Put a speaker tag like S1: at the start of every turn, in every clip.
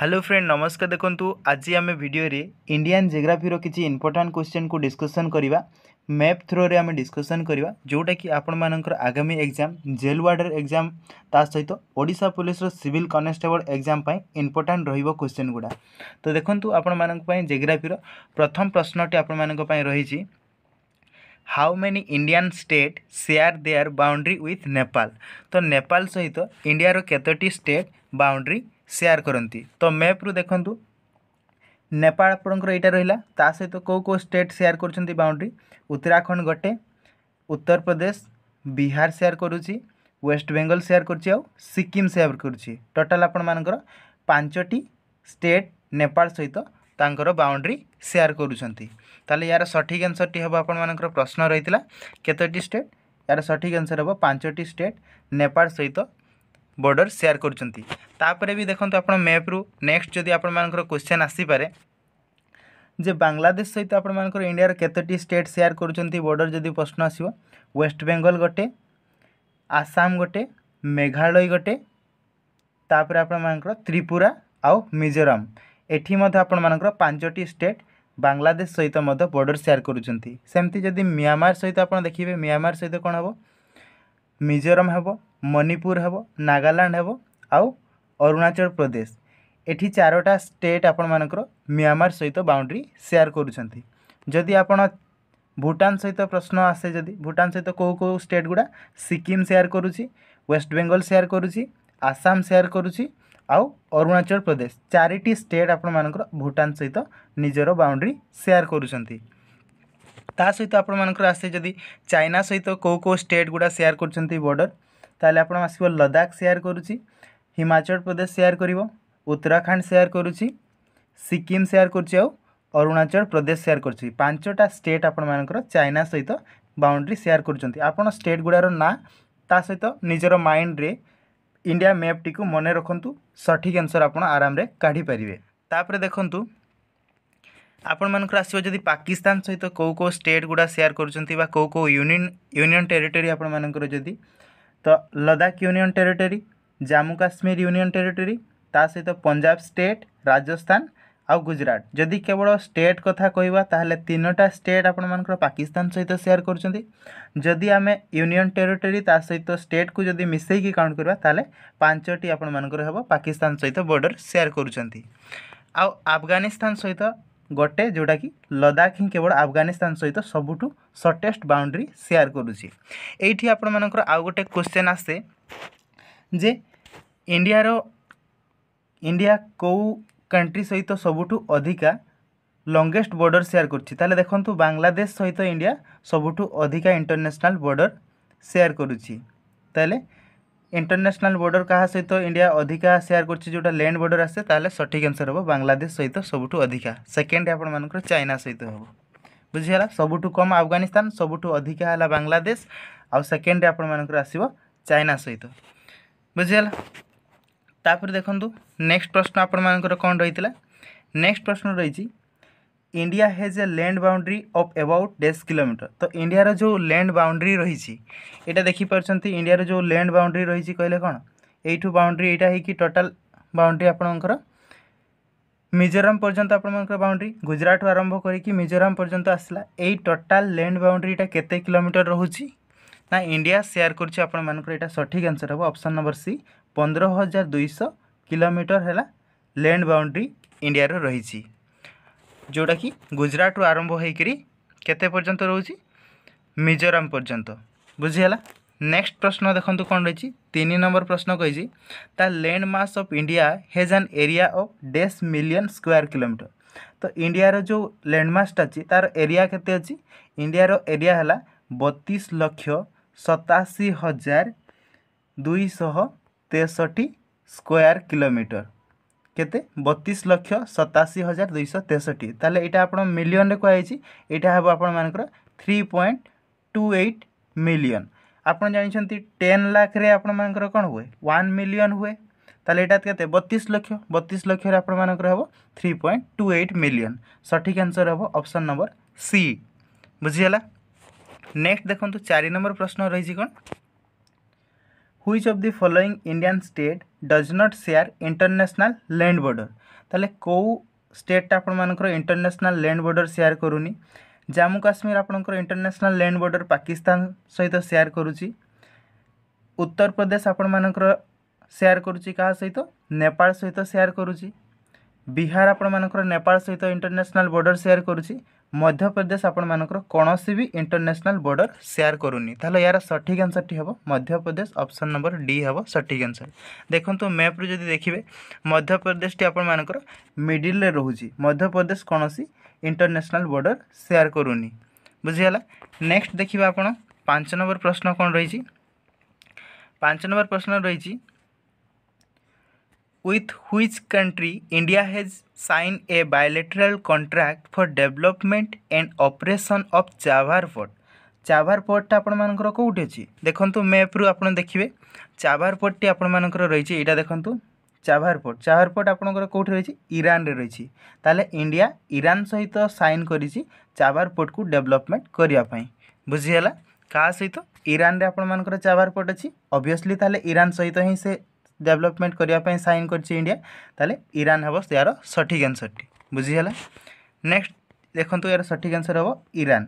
S1: Hello friend নমস্কার দেখন্তু আজি আমি ভিডিওরে ইন্ডিয়ান জিওগ্রাফির কিছু ইম্পর্টাট কোশ্চেন কু ডিসকসন করা ম্যাপ থ্রুরে আমি ডিসকসন করা যেটা কি আপনার আগামী এক্সাম জেল ওয়ার্ডর এক্সাম তা সহিত ওড়শা পুলিশর সিভিল কনস্টেবল এক্সাম পাই ইম্পর্টাট রহব কোশ্চেন গুড়া তো দেখন্তু আপনার জিওগ্রাফির প্রথম প্রশ্নটি আপনার রয়েছে how many Indian state share their boundary with Nepal तो नेपाल सहित इंडिया केतोटी स्टेट बाउंड्री ସେୟାର କରନ୍ତି ତ ମ୍ୟାପ୍ରୁ ଦେଖନ୍ତୁ ନେପାଳ ଆପଣଙ୍କର ଏଇଟା ରହିଲା ତା ସହିତ କେଉଁ କେଉଁ ଷ୍ଟେଟ୍ ସେୟାର କରୁଛନ୍ତି ବାଉଣ୍ଡ୍ରି ଉତ୍ତରାଖଣ୍ଡ ଗୋଟେ ଉତ୍ତରପ୍ରଦେଶ ବିହାର ସେୟାର କରୁଛି ୱେଷ୍ଟବେଙ୍ଗଲ ସେୟାର କରୁଛି ଆଉ ସିକିମ୍ ସେୟାର କରୁଛି ଟୋଟାଲ୍ ଆପଣମାନଙ୍କର ପାଞ୍ଚଟି ଷ୍ଟେଟ୍ ନେପାଳ ସହିତ ତାଙ୍କର ବାଉଣ୍ଡ୍ରି ସେୟାର କରୁଛନ୍ତି ତାହେଲେ ଏହାର ସଠିକ୍ ଆନ୍ସର୍ଟି ହେବ ଆପଣମାନଙ୍କର ପ୍ରଶ୍ନ ରହିଥିଲା କେତୋଟି ଷ୍ଟେଟ୍ ଏହାର ସଠିକ୍ ଆନ୍ସର୍ ହେବ ପାଞ୍ଚଟି ଷ୍ଟେଟ୍ ନେପାଳ ସହିତ বর্ডর ସେୟାର କରୁଛନ୍ତି ତାପରେ ବି ଦେଖନ୍ତୁ ଆପଣ ମ୍ୟାପ୍ରୁ ନେକ୍ସଟ ଯଦି ଆପଣମାନଙ୍କର କ୍ୱେଶ୍ଚନ୍ ଆସିପାରେ ଯେ ବାଂଲାଦେଶ ସହିତ ଆପଣମାନଙ୍କର ଇଣ୍ଡିଆର କେତୋଟି ଷ୍ଟେଟ୍ ସେୟାର କରୁଛନ୍ତି ବର୍ଡ଼ର ଯଦି ପ୍ରଶ୍ନ ଆସିବ ୱେଷ୍ଟବେଙ୍ଗଲ ଗୋଟେ ଆସାମ ଗୋଟେ ମେଘାଳୟ ଗୋଟେ ତାପରେ ଆପଣମାନଙ୍କର ତ୍ରିପୁରା ଆଉ ମିଜୋରାମ ଏଠି ମଧ୍ୟ ଆପଣମାନଙ୍କର ପାଞ୍ଚଟି ଷ୍ଟେଟ୍ ବାଂଲାଦେଶ ସହିତ ମଧ୍ୟ ବର୍ଡ଼ର ସେୟାର କରୁଛନ୍ତି ସେମିତି ଯଦି ମିଆଁମାର ସହିତ ଆପଣ ଦେଖିବେ ମିଆଁମାର ସହିତ କ'ଣ ହେବ ମିଜୋରାମ ହେବ ମଣିପୁର ହେବ ନାଗାଲାଣ୍ଡ ହେବ ଆଉ ଅରୁଣାଚଳ ପ୍ରଦେଶ ଏଠି ଚାରୋଟା ଷ୍ଟେଟ୍ ଆପଣମାନଙ୍କର ମିଆଁମାର ସହିତ ବାଉଣ୍ଡ୍ରି ସେୟାର୍ କରୁଛନ୍ତି ଯଦି ଆପଣ ଭୁଟାନ ସହିତ ପ୍ରଶ୍ନ ଆସେ ଯଦି ଭୁଟାନ ସହିତ କେଉଁ କେଉଁ ଷ୍ଟେଟ୍ ଗୁଡ଼ା ସିକିମ୍ ସେୟାର୍ କରୁଛି ୱେଷ୍ଟବେଙ୍ଗଲ ସେୟାର୍ କରୁଛି ଆସାମ ସେୟାର୍ କରୁଛି ଆଉ ଅରୁଣାଚଳ ପ୍ରଦେଶ ଚାରିଟି ଷ୍ଟେଟ୍ ଆପଣମାନଙ୍କର ଭୁଟାନ ସହିତ ନିଜର ବାଉଣ୍ଡ୍ରି ସେୟାର୍ କରୁଛନ୍ତି ତା ସହିତ ଆପଣମାନଙ୍କର ଆସେ ଯଦି ଚାଇନା ସହିତ କେଉଁ କେଉଁ ଷ୍ଟେଟ୍ ଗୁଡ଼ା ସେୟାର୍ କରୁଛନ୍ତି ବର୍ଡ଼ର তাহলে আপনার আসব লদাখ সেয়ার করুছি হিমাচল প্রদেশ সেয়ার করব উত্তরাখণ্ড সেয়ার করুছি সিকিম সেয়ার করছি আউ অরুণাচল প্রদেশ সেয়ার করছি পাঁচটা স্টেট আপনার চাইনা সহিত বাউন্ডারি সেয়ার করছেন আপনার স্টেট গুড়ার না তা সহিত নিজের মাইন্ডরে ইন্ডিয়া ম্যাপটি মনে রাখতু সঠিক আনসর আপনার আরামে কাঢ়িপারে তাপরে দেখুন ଆପଣମାନଙ୍କର ଆସିବ ଯଦି ପାକିସ୍ତାନ ସହିତ କେଉଁ କେଉଁ ଷ୍ଟେଟ୍ ଗୁଡ଼ା ସେୟାର କରୁଛନ୍ତି ବା କେଉଁ କେଉଁ ୟୁନିୟନ୍ ୟୁନିୟନ୍ ଟେରିଟୋରୀ ଆପଣମାନଙ୍କର ଯଦି ତ Ladakh union territory Jammu Kashmir union territory ତା ସହିତ ପଞ୍ଜାବ ଷ୍ଟେଟ୍ ରାଜସ୍ଥାନ ଆଉ ଗୁଜୁରାଟ ଯଦି କେବଳ ଷ୍ଟେଟ୍ କଥା କହିବା ତାହେଲେ ତିନୋଟା ଷ୍ଟେଟ୍ ଆପଣମାନଙ୍କର ପାକିସ୍ତାନ ସହିତ ସେୟାର କରୁଛନ୍ତି ଯଦି ଆମେ ୟୁନିୟନ୍ ଟେରିଟୋରୀ ତା ସହିତ ଷ୍ଟେଟ୍କୁ ଯଦି ମିଶାଇକି କାଉଣ୍ଟ କରିବା ତାହେଲେ ପାଞ୍ଚଟି ଆପଣମାନଙ୍କର ହେବ ପାକିସ୍ତାନ ସହିତ ବର୍ଡ଼ର ସେୟାର କରୁଛନ୍ତି ଆଉ ଆଫଗାନିସ୍ତାନ ସହିତ ଗୋଟେ ଯେଉଁଟାକି ଲଦାଖ ହିଁ କେବଳ ଆଫଗାନିସ୍ତାନ ସହିତ ସବୁଠୁ सर्टेस्ट बाउंड्री सेयार କରୁଛି ଏଇଠି ଆପଣମାନଙ୍କର ଆଉ ଗୋଟେ କ୍ୱେଶ୍ଚେନ୍ ଆସେ ଯେ ଇଣ୍ଡିଆର ଇଣ୍ଡିଆ କେଉଁ କଣ୍ଟ୍ରି ସହିତ ସବୁଠୁ ଅଧିକା ଲଙ୍ଗେଷ୍ଟ ବର୍ଡ଼ର ସେୟାର କରୁଛି ତାହେଲେ ଦେଖନ୍ତୁ ବାଂଲାଦେଶ ସହିତ ଇଣ୍ଡିଆ ସବୁଠୁ ଅଧିକା ଇଣ୍ଟରନ୍ୟାସନାଲ ବର୍ଡ଼ର ସେୟାର କରୁଛି ତାହେଲେ ইন্টারন্যাশনাল বর্ডর কাহা সহিত ইন্ডিয়া অধিকা সেয়ার করছে যেটা ল্যান্ড বর্ডর আসে তাহলে সঠিক আনসর হব বাংলাদেশ সহিত সবুঠু অধিকা সেকেন্ড আপনার চাইনা সহিত হব ବୁଝିଗଲା ସବୁଠୁ କମ୍ ଆଫଗାନିସ୍ତାନ ସବୁଠୁ ଅଧିକା ହେଲା ବାଂଲାଦେଶ ଆଉ ସେକେଣ୍ଡରେ ଆପଣମାନଙ୍କର ଆସିବ ଚାଇନା ସହିତ ବୁଝିଗଲା ତାପରେ ଦେଖନ୍ତୁ ନେକ୍ସଟ ପ୍ରଶ୍ନ ଆପଣମାନଙ୍କର କ'ଣ ରହିଥିଲା ନେକ୍ସଟ ପ୍ରଶ୍ନ ରହିଛି India has a land boundary of about ଡେସ୍ କିଲୋମିଟର ତ ଇଣ୍ଡିଆର ଯେଉଁ ଲ୍ୟାଣ୍ଡ ବାଉଣ୍ଡ୍ରି ରହିଛି ଏଇଟା ଦେଖିପାରୁଛନ୍ତି ଇଣ୍ଡିଆର ଯେଉଁ ଲ୍ୟାଣ୍ଡ ବାଉଣ୍ଡ୍ରି ରହିଛି କହିଲେ କ'ଣ ଏଇଠୁ ବାଉଣ୍ଡ୍ରି ଏଇଟା ହେଇକି ଟୋଟାଲ୍ ବାଉଣ୍ଡ୍ରି ଆପଣଙ୍କର ମିଜୋରାମ ପର୍ଯ୍ୟନ୍ତ ଆପଣମାନଙ୍କର ବାଉଣ୍ଡ୍ରି ଗୁଜରାଟରୁ ଆରମ୍ଭ କରିକି ମିଜୋରାମ ପର୍ଯ୍ୟନ୍ତ ଆସିଲା ଏଇ ଟୋଟାଲ୍ ଲ୍ୟାଣ୍ଡ ବାଉଣ୍ଡ୍ରିଟା କେତେ କିଲୋମିଟର ରହୁଛି ନା ଇଣ୍ଡିଆ ସେୟାର କରୁଛି ଆପଣମାନଙ୍କର ଏଇଟା ସଠିକ୍ ଆନ୍ସର୍ ହେବ ଅପସନ୍ ନମ୍ବର ସି ପନ୍ଦର ହଜାର ଦୁଇଶହ କିଲୋମିଟର ହେଲା ଲ୍ୟାଣ୍ଡ ବାଉଣ୍ଡ୍ରି ଇଣ୍ଡିଆର ରହିଛି ଯେଉଁଟାକି ଗୁଜରାଟରୁ ଆରମ୍ଭ ହୋଇକରି କେତେ ପର୍ଯ୍ୟନ୍ତ ରହୁଛି ମିଜୋରାମ ପର୍ଯ୍ୟନ୍ତ ବୁଝିହେଲା নেক্সট প্রশ্ন দেখন্তু কোন রয়েছে তিন নম্বর প্রশ্ন কইছি তা land mass of India has an area of ডেস মিলিয়ন স্কোয়ার কিলোমিটর তো ইন্ডিয়ার যে ল্যান্ডমাসটা আছে তার এরিয়া কেতে আছে ইন্ডিয়ার এরিয়া হল বতিশ লক্ষ সতাশি হাজার দুইশহ তেষট্টি স্কোয়ার কিলোমিটর কেতে বতিশ লক্ষ সতাশি হাজার দুইশ তেষট্টি তাহলে এটা আপনার মিলিয়নরে কুহাইছি এটা হব আপনার three point two eight million ଆପଣ ଜାଣିଛନ୍ତି ଟେନ୍ ଲାଖରେ ଆପଣମାନଙ୍କର କ'ଣ ହୁଏ ୱାନ୍ ମିଲିୟନ୍ ହୁଏ ତାହେଲେ ଏଇଟା କେତେ ବତିଶ ଲକ୍ଷ ବତିଶ ଲକ୍ଷରେ ଆପଣମାନଙ୍କର ହେବ three point two eight million ସଠିକ୍ ଆନ୍ସର୍ ହେବ ଅପସନ୍ ନମ୍ବର ସି ବୁଝିଗଲା ନେକ୍ସଟ ଦେଖନ୍ତୁ ଚାରି ନମ୍ବର ପ୍ରଶ୍ନ ରହିଛି କ'ଣ which of the following Indian state does not share international land border তাহলে কেউ স্টেটটা আপনার ইন্টরন্যাশনাল ল্যান্ড বর্ডর সেয়ার করুনি ଜାମ୍ମୁ କାଶ୍ମୀର ଆପଣଙ୍କର ଇଣ୍ଟରନ୍ୟାସନାଲ୍ ଲ୍ୟାଣ୍ଡ ବର୍ଡ଼ର ପାକିସ୍ତାନ ସହିତ ସେୟାର କରୁଛି ଉତ୍ତରପ୍ରଦେଶ ଆପଣମାନଙ୍କର ସେୟାର କରୁଛି କାହା ସହିତ ନେପାଳ ସହିତ ସେୟାର କରୁଛି ବିହାର ଆପଣମାନଙ୍କର ନେପାଳ ସହିତ ଇଣ୍ଟରନ୍ୟାସନାଲ୍ ବର୍ଡ଼ର ସେୟାର କରୁଛି ମଧ୍ୟପ୍ରଦେଶ ଆପଣମାନଙ୍କର କୌଣସି ବି ଇଣ୍ଟରନ୍ୟାସନାଲ୍ ବର୍ଡ଼ର ସେୟାର କରୁନି ତାହେଲେ ଏହାର ସଠିକ୍ ଆନ୍ସର୍ଟି ହେବ ମଧ୍ୟପ୍ରଦେଶ ଅପସନ୍ ନମ୍ବର ଡି ହେବ ସଠିକ୍ ଆନ୍ସର୍ ଦେଖନ୍ତୁ ମ୍ୟାପ୍ରୁ ଯଦି ଦେଖିବେ ମଧ୍ୟପ୍ରଦେଶଟି ଆପଣମାନଙ୍କର ମିଡ଼ିଲ୍ରେ ରହୁଛି ମଧ୍ୟପ୍ରଦେଶ କୌଣସି ଇଣ୍ଟରନ୍ୟାସନାଲ୍ ବର୍ଡ଼ର ସେୟାର କରୁନି ବୁଝିଗଲା ନେକ୍ସଟ ଦେଖିବା ଆପଣ ପାଞ୍ଚ ନମ୍ବର ପ୍ରଶ୍ନ କ'ଣ ରହିଛି ପାଞ୍ଚ ନମ୍ବର ପ୍ରଶ୍ନ ରହିଛି with which country India has signed a bilateral contract for development and operation of Chabar Port. ଚାଭାର ପୋର୍ଟଟା ଆପଣମାନଙ୍କର କେଉଁଠି ଅଛି ଦେଖନ୍ତୁ ମ୍ୟାପ୍ରୁ ଆପଣ ଦେଖିବେ ଚାଭାର ପୋର୍ଟଟି ଆପଣମାନଙ୍କର ରହିଛି ଏଇଟା ଦେଖନ୍ତୁ ଚାଭାର ପୋର୍ଟ ଚାଭାର ପୋର୍ଟ ଆପଣଙ୍କର କେଉଁଠି ରହିଛି ଇରାନରେ ରହିଛି ତାହେଲେ ଇଣ୍ଡିଆ ଇରାନ ସହିତ ସାଇନ୍ କରିଛି ଚାଭାର ପୋର୍ଟକୁ ଡେଭଲପମେଣ୍ଟ କରିବା ପାଇଁ ବୁଝିହେଲା କାହା ସହିତ ଇରାନରେ ଆପଣମାନଙ୍କର ଚାଭାର ପୋର୍ଟ ଅଛି ଅବଭିୟସ୍ଲି ତାହେଲେ ଇରାନ ସହିତ ହିଁ ସେ ଡେଭଲପମେଣ୍ଟ କରିବା ପାଇଁ ସାଇନ୍ କରିଛି ଇଣ୍ଡିଆ ତାହେଲେ ଇରାନ ହେବ ଏହାର ସଠିକ୍ ଆନ୍ସର୍ଟି ବୁଝିହେଲା ନେକ୍ସଟ ଦେଖନ୍ତୁ ଏହାର ସଠିକ୍ ଆନ୍ସର୍ ହେବ ଇରାନ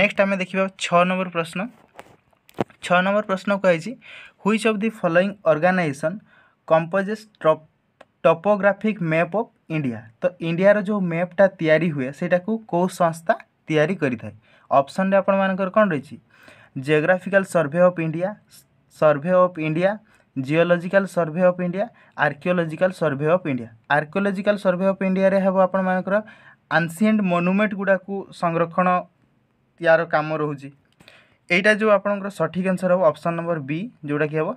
S1: ନେକ୍ସଟ ଆମେ ଦେଖିବା ଛଅ ନମ୍ବର ପ୍ରଶ୍ନ ଛଅ ନମ୍ବର ପ୍ରଶ୍ନ କୁହାଯାଇଛି which of the following organisation composes topographic map of India ତ ଇଣ୍ଡିଆର ଯେଉଁ ମ୍ୟାପ୍ଟା ତିଆରି ହୁଏ ସେଇଟାକୁ କେଉଁ ସଂସ୍ଥା ତିଆରି କରିଥାଏ ଅପସନ୍ରେ ଆପଣମାନଙ୍କର କ'ଣ ରହିଛି geographical survey of India survey of India geological survey of India archaeological survey of India archaeological survey of ଇଣ୍ଡିଆରେ ହେବ ଆପଣମାନଙ୍କର ଆନ୍ସିଏଣ୍ଟ ମନୁମେଣ୍ଟ ଗୁଡ଼ାକୁ ସଂରକ୍ଷଣ ୟାର କାମ ରହୁଛି ଏଇଟା ଯେଉଁ ଆପଣଙ୍କର ସଠିକ୍ ଆନ୍ସର୍ ହେବ ଅପସନ୍ ନମ୍ବର ବି ଯେଉଁଟାକି ହେବ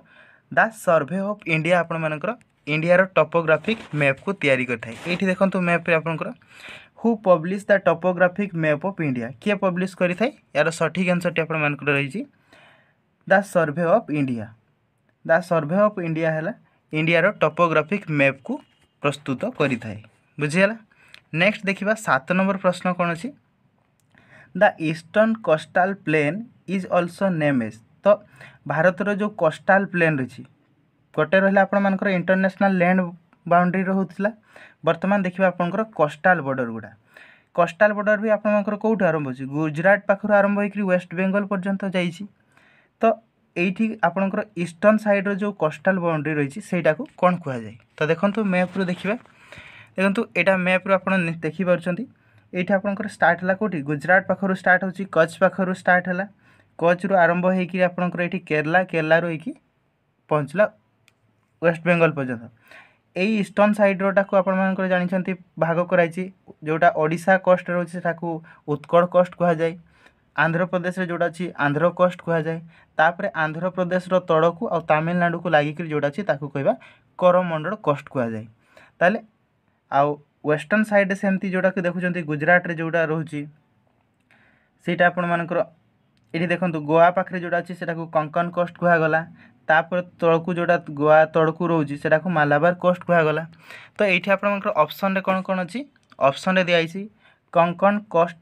S1: ଦ ସର୍ଭେ ଅଫ୍ ଇଣ୍ଡିଆ ଆପଣମାନଙ୍କର ଇଣ୍ଡିଆର ଟପୋଗ୍ରାଫିକ୍ ମ୍ୟାପ୍କୁ ତିଆରି କରିଥାଏ ଏଇଠି ଦେଖନ୍ତୁ ମ୍ୟାପ୍ରେ ଆପଣଙ୍କର who publish the topographic map of India କିଏ ପବ୍ଲିଶ କରିଥାଏ ୟାର ସଠିକ୍ ଆନ୍ସର୍ଟି ଆପଣମାନଙ୍କର ରହିଛି the survey of India the survey of India ହେଲା ଇଣ୍ଡିଆର ଟପୋଗ୍ରାଫିକ୍ ମ୍ୟାପ୍କୁ ପ୍ରସ୍ତୁତ କରିଥାଏ ବୁଝିଗଲା ନେକ୍ସଟ ଦେଖିବା ସାତ ନମ୍ବର ପ୍ରଶ୍ନ କ'ଣ ଅଛି the eastern coastal plain is also name as ତ ଭାରତର ଯେଉଁ କୋଷ୍ଟାଲ ପ୍ଲେନ୍ ରହିଛି ଗୋଟେ ରହିଲା ଆପଣମାନଙ୍କର ଇଣ୍ଟରନ୍ୟାସନାଲ୍ ଲ୍ୟାଣ୍ଡ ବାଉଣ୍ଡ୍ରି ରହୁଥିଲା ବର୍ତ୍ତମାନ ଦେଖିବା ଆପଣଙ୍କର କୋଷ୍ଟାଲ ବର୍ଡ଼ର ଗୁଡ଼ା କୋଷ୍ଟାଲ ବର୍ଡ଼ର ବି ଆପଣଙ୍କର କେଉଁଠୁ ଆରମ୍ଭ ହେଉଛି ଗୁଜରାଟ ପାଖରୁ ଆରମ୍ଭ ହୋଇକରି ୱେଷ୍ଟ ବେଙ୍ଗଲ ପର୍ଯ୍ୟନ୍ତ ଯାଇଛି ତ এইটি আপনার ইষ্টর্ন সাইড্র যে কোষ্টাল বাউন্ডারি রয়েছে সেইটাকে কোণ কুহযায় তো দেখুন ম্যাপ্রু দেখা দেখুন এটা ম্যাপ্রু আপনার দেখিপারছেন এইটি আপনার স্টার্ট হল কোটি গুজরাট পাখর স্টার্ট হচ্ছে কচ্ছ পাখর স্টার্ট হল কচ্ছু আরম্ভ হয়েকি আপনার এটি কেরলা কেরলার হয়েকি পঞ্চলা ওয়েস্ট বেঙ্গল পর্যন্ত এই ইষ্টর্ন সাইড্রটাকে আপনার জাঁচান ভাগ করাইছি যেটা ওড়শা কোস্ট রয়েছে সেটা উৎকল কোস্ট কুহযায় ଆନ୍ଧ୍ରପ୍ରଦେଶରେ ଯେଉଁଟା ଅଛି ଆନ୍ଧ୍ର କଷ୍ଟ କୁହାଯାଏ ତା'ପରେ ଆନ୍ଧ୍ରପ୍ରଦେଶର ତଳକୁ ଆଉ ତାମିଲନାଡ଼ୁକୁ ଲାଗିକିରି ଯେଉଁଟା ଅଛି ତାକୁ କହିବା କରମଣ୍ଡଳ କଷ୍ଟ କୁହାଯାଏ ତାହେଲେ ଆଉ ୱେଷ୍ଟର୍ଣ୍ଣ ସାଇଡ଼୍ରେ ସେମିତି ଯେଉଁଟାକି ଦେଖୁଛନ୍ତି ଗୁଜୁରାଟରେ ଯେଉଁଟା ରହୁଛି ସେଇଟା ଆପଣମାନଙ୍କର ଏଇଠି ଦେଖନ୍ତୁ ଗୋଆ ପାଖରେ ଯେଉଁଟା ଅଛି ସେଟାକୁ କଙ୍କନ କଷ୍ଟ କୁହାଗଲା ତାପରେ ତଳକୁ ଯେଉଁଟା ଗୋଆ ତଳକୁ ରହୁଛି ସେଟାକୁ ମାଲାବାର କୋଷ୍ଟ କୁହାଗଲା ତ ଏଇଠି ଆପଣମାନଙ୍କର ଅପସନ୍ରେ କ'ଣ କ'ଣ ଅଛି ଅପସନ୍ରେ ଦିଆହେଇଛି କଙ୍କନ କଷ୍ଟ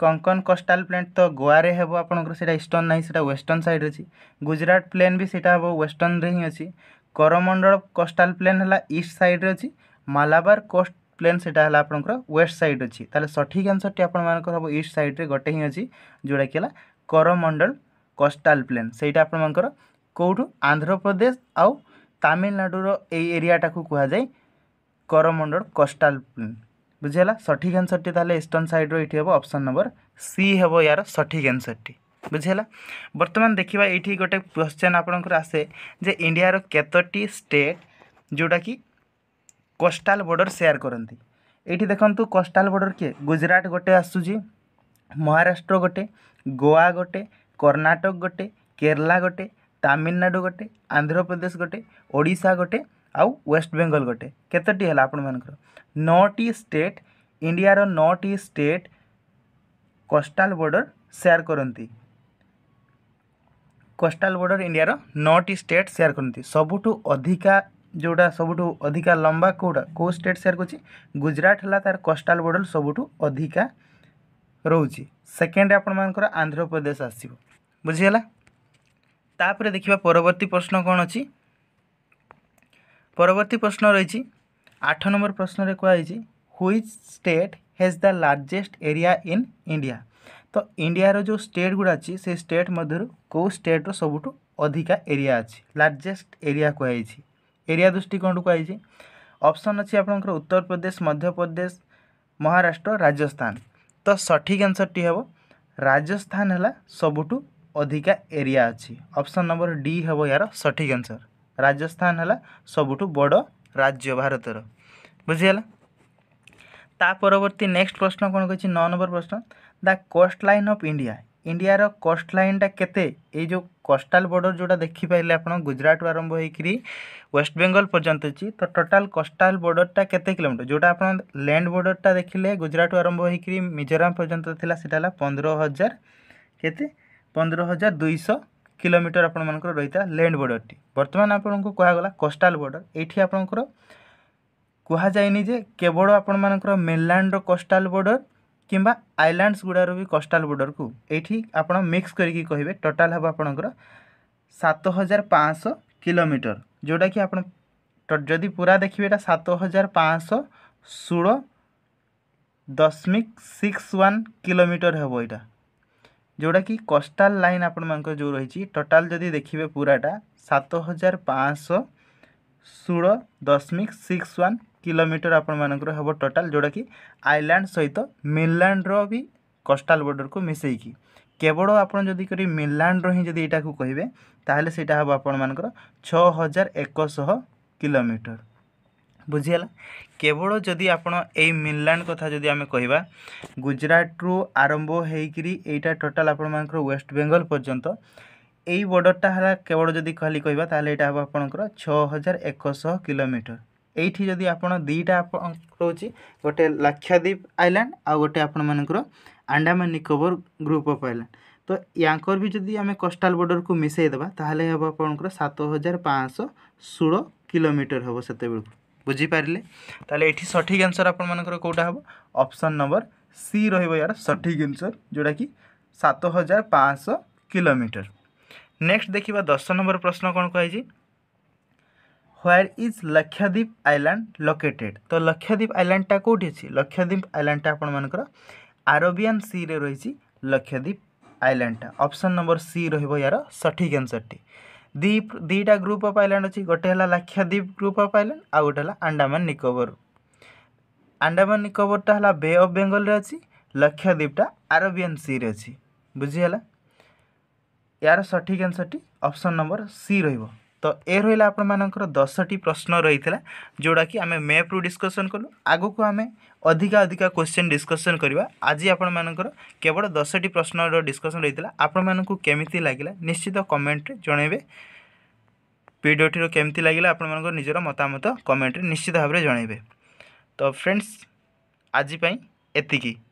S1: कंकन कोस्टाल प्लेन्ट तो गोआरे हे आपंकर से ना से वेस्टर्न सैड अच्छी गुजरात प्लेन भी सीटा हम वेस्टर्न हिं अच्छी करमंडल कोस्टाल प्लेन है ईस्ट सैड्रे अच्छी मालाबार कोस्ट प्लेन सेटा है आपंकर वेस्ट सैड अच्छी तेल सठिक आंसर टी आपर हम ईस्ट सैड्रे गोटे हिं अच्छी जोटा कि करमंडल कोस्टाल प्लेन से आपर कौटू आंध्र प्रदेश आउ तामिलनाडुर एरियाटा को कह जाए करमंडल कोस्टाल प्लेन ବୁଝିହେଲା ସଠିକ୍ ଆନ୍ସର୍ଟି ତାହେଲେ ଇଷ୍ଟର୍ଣ୍ଣ ସାଇଡ଼୍ର ଏଇଠି ହେବ ଅପସନ୍ ନମ୍ବର ସି ହେବ ୟାର ସଠିକ୍ ଆନ୍ସର୍ଟି ବୁଝିହେଲା ବର୍ତ୍ତମାନ ଦେଖିବା ଏଇଠି ଗୋଟେ କ୍ୱେଶ୍ଚନ୍ ଆପଣଙ୍କର ଆସେ ଯେ ଇଣ୍ଡିଆର କେତୋଟି ଷ୍ଟେଟ୍ ଯେଉଁଟାକି କୋଷ୍ଟାଲ୍ ବର୍ଡ଼ର ସେୟାର କରନ୍ତି ଏଇଠି ଦେଖନ୍ତୁ କୋଷ୍ଟାଲ୍ ବର୍ଡ଼ର କିଏ ଗୁଜୁରାଟ ଗୋଟେ ଆସୁଛି ମହାରାଷ୍ଟ୍ର ଗୋଟେ ଗୋଆ ଗୋଟେ କର୍ଣ୍ଣାଟକ ଗୋଟେ କେରଲା ଗୋଟେ ତାମିଲନାଡ଼ୁ ଗୋଟେ ଆନ୍ଧ୍ରପ୍ରଦେଶ ଗୋଟେ ଓଡ଼ିଶା ଗୋଟେ ଆଉ ୱେଷ୍ଟ ବେଙ୍ଗଲ ଗୋଟେ କେତୋଟି ହେଲା ଆପଣମାନଙ୍କର ନଅଟି ଷ୍ଟେଟ୍ ଇଣ୍ଡିଆର ନଅଟି ଷ୍ଟେଟ୍ କୋଷ୍ଟାଲ ବର୍ଡ଼ର ସେୟାର କରନ୍ତି କୋଷ୍ଟାଲ ବର୍ଡ଼ର ଇଣ୍ଡିଆର ନଅଟି ଷ୍ଟେଟ୍ ସେୟାର କରନ୍ତି ସବୁଠୁ ଅଧିକା ଯେଉଁଟା ସବୁଠୁ ଅଧିକା ଲମ୍ବା କେଉଁଟା କେଉଁ ଷ୍ଟେଟ୍ ସେୟାର କରୁଛି ଗୁଜୁରାଟ ହେଲା ତା'ର କୋଷ୍ଟାଲ ବର୍ଡ଼ର ସବୁଠୁ ଅଧିକା ରହୁଛି ସେକେଣ୍ଡ ଆପଣମାନଙ୍କର ଆନ୍ଧ୍ରପ୍ରଦେଶ ଆସିବ ବୁଝିଗଲା ତାପରେ ଦେଖିବା ପରବର୍ତ୍ତୀ ପ୍ରଶ୍ନ କ'ଣ ଅଛି পরবর্তী প্রশ্ন রয়েছে আঠ নম্বর প্রশ্নরে কুয়াছে which state has the largest area in India তো ইন্ডিয়ার যে স্টেট গুড়া আছে সেই স্টেট মধ্যে কেউ স্টেট্র সবুঠু অধিকা এরিয়া আছে লার্জেস্ট এরিয়া কুয়াছে এরিয়া দৃষ্টিকোণু কুয়াছে অপশন আছে আপনার উত্তরপ্রদেশ মধ্যপ্রদেশ মহারাষ্ট্র রাজস্থান তো সঠিক আনসরটি হব রাজস্থান হল সবুঠু অধিকা এরিয়া আছে অপশন নম্বর ডি হব ইয়ার সঠিক আনসর ରାଜସ୍ଥାନ ହେଲା ସବୁଠୁ ବଡ଼ ରାଜ୍ୟ ଭାରତର ବୁଝିଗଲା ତା ପରବର୍ତ୍ତୀ ନେକ୍ସଟ ପ୍ରଶ୍ନ କ'ଣ କହିଛି ନଅ ନମ୍ବର ପ୍ରଶ୍ନ the coast line of India ଇଣ୍ଡିଆର କୋଷ୍ଟ ଲାଇନ୍ଟା କେତେ ଏଇ ଯେଉଁ କୋଷ୍ଟାଲ ବର୍ଡ଼ର ଯେଉଁଟା ଦେଖିପାରିଲେ ଆପଣ ଗୁଜରାଟରୁ ଆରମ୍ଭ ହେଇକିରି ୱେଷ୍ଟବେଙ୍ଗଲ ପର୍ଯ୍ୟନ୍ତ ଅଛି ତ ଟୋଟାଲ କୋଷ୍ଟାଲ ବର୍ଡ଼ରଟା କେତେ କିଲୋମିଟର ଯେଉଁଟା ଆପଣ ଲ୍ୟାଣ୍ଡ ବର୍ଡ଼ରଟା ଦେଖିଲେ ଗୁଜରାଟରୁ ଆରମ୍ଭ ହେଇକିରି ମିଜୋରାମ ପର୍ଯ୍ୟନ୍ତ ଥିଲା ସେଇଟା ହେଲା ପନ୍ଦର ହଜାର କେତେ ପନ୍ଦର ହଜାର ଦୁଇଶହ কিলোমিটর আপনার রয়েছে ল্যান্ড বর্ডরটি বর্তমান আপনার কুহগলা কোষ্টাল বর্ডর এইটি আপনার কুহযায়নি যে কেবল আপনার মেনল্যান্ডর কোষ্টাল বর্ডর কিংবা আইল্যান্ডস গুড়ার বি কোষ্টাল বর্ডরকু এইটি আপনার মিক্স করিকি কহবে টোটাল হব আপনার সাত হাজার পাঁচশো কিলোমিটর যেটা কি আপনার যদি পুরা দেখবে এটা সাত হাজার পাঁচশো ষোলো দশমিক সিক্স ওয়ান কিলোমিটর হব এটা ଯେଉଁଟାକି କୋଷ୍ଟାଲ୍ ଲାଇନ୍ ଆପଣମାନଙ୍କର ଯେଉଁ ରହିଛି ଟୋଟାଲ୍ ଯଦି ଦେଖିବେ ପୁରାଟା ସାତ ହଜାର ପାଞ୍ଚଶହ ଷୋହଳ ଦଶମିକ ସିକ୍ସ ୱାନ୍ କିଲୋମିଟର ଆପଣମାନଙ୍କର ହେବ ଟୋଟାଲ୍ ଯେଉଁଟାକି ଆଇଲ୍ୟାଣ୍ଡ ସହିତ ମିନଲ୍ୟାଣ୍ଡର ବି କୋଷ୍ଟାଲ୍ ବର୍ଡ଼ରକୁ ମିଶେଇକି କେବଳ ଆପଣ ଯଦି କରି ମିନଲ୍ୟାଣ୍ଡର ହିଁ ଯଦି ଏଇଟାକୁ କହିବେ ତାହେଲେ ସେଇଟା ହେବ ଆପଣମାନଙ୍କର ଛଅ ହଜାର ଏକଶହ କିଲୋମିଟର ବୁଝିହେଲା କେବଳ ଯଦି ଆପଣ ଏଇ ମେନଲ୍ୟାଣ୍ଡ କଥା ଯଦି ଆମେ କହିବା ଗୁଜରାଟରୁ ଆରମ୍ଭ ହେଇକିରି ଏଇଟା ଟୋଟାଲ୍ ଆପଣମାନଙ୍କର ୱେଷ୍ଟ ବେଙ୍ଗଲ ପର୍ଯ୍ୟନ୍ତ ଏଇ ବର୍ଡ଼ରଟା ହେଲା କେବଳ ଯଦି ଖାଲି କହିବା ତାହେଲେ ଏଇଟା ହେବ ଆପଣଙ୍କର ଛଅ ହଜାର ଏକଶହ କିଲୋମିଟର এইটি যদি আপনার দুইটা রয়েছে গোটে লাক্ষাদ্বীপ আইল্যান্ড আর গোটে আপনার Andaman Nicobar group of island তো ইয়াঙ্কর বি যদি আমি কোষ্টাল বর্ডর কু মিশাই দেবা তাহলে হব আপনার সাত হাজার পাঁচশো ষোল কিলোমিটর হব সেতবেলকু বুঝিপারে তাহলে এটি সঠিক আনসর আপনার কোটা হব অপশন নম্বর সি রহব ইয়ার সঠিক আনসর যেটা কি সাত হাজার পাঁচশ কিলোমিটর নেক্সট দেখা দশ নম্বর প্রশ্ন কোণ কুহাইছি where is Lakshadweep island located তো লক্ষাদ্বীপ আইল্যান্ডটা কোটি আছে লক্ষাদ্বীপ আইল্যান্ডটা আপনার আরবিয়ান সিরে রয়েছে লক্ষাদ্বীপ আইল্যান্ডটা অপশন নম্বর সি রহব ইয়ার সঠিক আনসরটি দ্বীপ দুইটা গ্রুপ অফ আইল্যান্ড অছি গোটে হল লাক্ষাদ্বীপ গ্রুপ অফ আইল্যান্ড আউ গোটে হল আন্ডামান নিকোবর আন্ডামান নিকোবরটা হল বে অফ বেঙ্গলরে অছি লক্ষাদ্বীপটা আরবিয়ান সিরে অছি বুঝিগলা ইয়ার সঠিক আনসরটি অপশন নম্বর সি রহব ତ ଏ ରହିଲା ଆପଣମାନଙ୍କର ଦଶଟି ପ୍ରଶ୍ନ ରହିଥିଲା ଯେଉଁଟାକି ଆମେ ମ୍ୟାପ୍ରୁ ଡିସ୍କସନ୍ କଲୁ ଆଗକୁ ଆମେ ଅଧିକା ଅଧିକା କୋଶ୍ଚିନ୍ ଡିସ୍କସନ୍ କରିବା ଆଜି ଆପଣମାନଙ୍କର କେବଳ ଦଶଟି ପ୍ରଶ୍ନର ଡିସ୍କସନ୍ ରହିଥିଲା ଆପଣମାନଙ୍କୁ କେମିତି ଲାଗିଲା ନିଶ୍ଚିତ କମେଣ୍ଟରେ ଜଣାଇବେ ଭିଡ଼ିଓଟିର କେମିତି ଲାଗିଲା ଆପଣମାନଙ୍କର ନିଜର ମତାମତ କମେଣ୍ଟରେ ନିଶ୍ଚିତ ଭାବରେ ଜଣାଇବେ ତ ଫ୍ରେଣ୍ଡସ୍ ଆଜି ପାଇଁ ଏତିକି